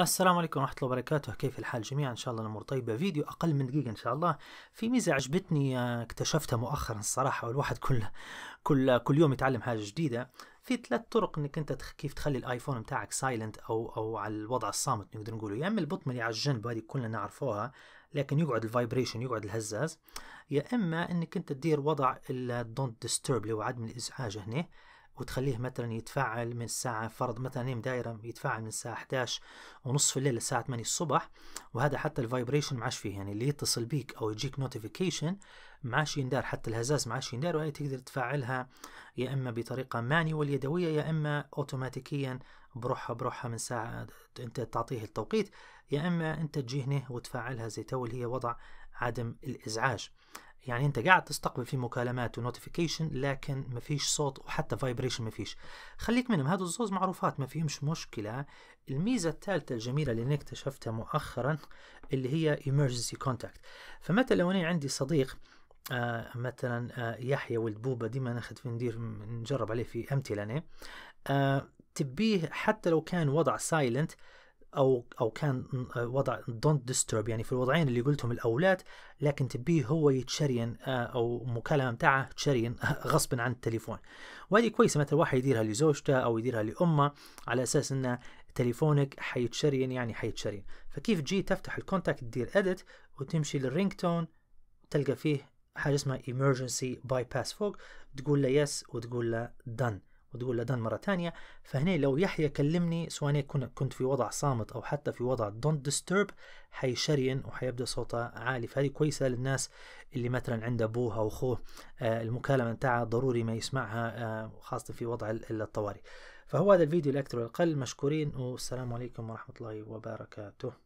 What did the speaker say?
السلام عليكم ورحمة الله وبركاته كيف الحال جميعا ان شاء الله الامور طيبة فيديو اقل من دقيقة ان شاء الله في ميزة عجبتني آه، اكتشفتها مؤخرا الصراحة والواحد كل كل كل يوم يتعلم حاجة جديدة في ثلاث طرق انك انت كيف تخلي الايفون بتاعك سايلنت او او على الوضع الصامت نقدر نقوله يا اما البطمة اللي على الجنب هذه كلنا نعرفوها لكن يقعد الفايبريشن يقعد الهزاز يا اما انك انت تدير وضع الدونت ديسترب اللي هو عدم الازعاج هنا وتخليه مثلا يتفعل من الساعة فرض مثلا نيم دايرة يتفعل من الساعة 11 ونصف الليل للساعة 8 الصبح وهذا حتى الفايبريشن ما عادش فيه يعني اللي يتصل بيك أو يجيك نوتيفيكيشن ما عادش يندار حتى الهزاز ما عادش يندار وهي تقدر تفعلها يا إما بطريقة مانيوال يدوية يا إما أوتوماتيكيا بروحها بروحها من ساعة أنت تعطيه التوقيت يا إما أنت تجي هنا وتفعلها زي تو اللي هي وضع عدم الإزعاج يعني انت قاعد تستقبل في مكالمات ونوتيفيكيشن لكن ما فيش صوت وحتى فايبريشن ما فيش خليك منهم هذا الزوز معروفات ما فيهمش مشكلة الميزة الثالثة الجميلة اللي اكتشفتها مؤخرا اللي هي emergency contact فمثلا لو انا عندي صديق آه مثلا آه يحيى والبوبة ديما ناخذ في ندير نجرب عليه في امثلة آه تبيه حتى لو كان وضع سايلنت او او كان وضع دونت ديسترب يعني في الوضعين اللي قلتهم الاولاد لكن تبيه هو يتشرين آه، او المكالمه متاعه تشرين غصبا عن التليفون وهذه كويسه مثلا واحد يديرها لزوجته او يديرها لامه على اساس انه تليفونك حيتشرين يعني حيتشرين فكيف تجي تفتح الكونتاكت تدير اديت وتمشي للرينج تون تلقى فيه حاجه اسمها ايمرجنسي باي باس فوق تقول له يس وتقول له دن ودول الأذان مرة ثانية فهنا لو يحيى كلمني سواء كنت في وضع صامت أو حتى في وضع don't disturb حيشرين وحيبدأ صوته عالي فهذه كويسة للناس اللي مثلا عند أبوه أو أخوه آه، المكالمة نتاعها ضروري ما يسمعها آه، خاصة في وضع الطوارئ فهو هذا الفيديو الأكثر والأقل مشكورين والسلام عليكم ورحمة الله وبركاته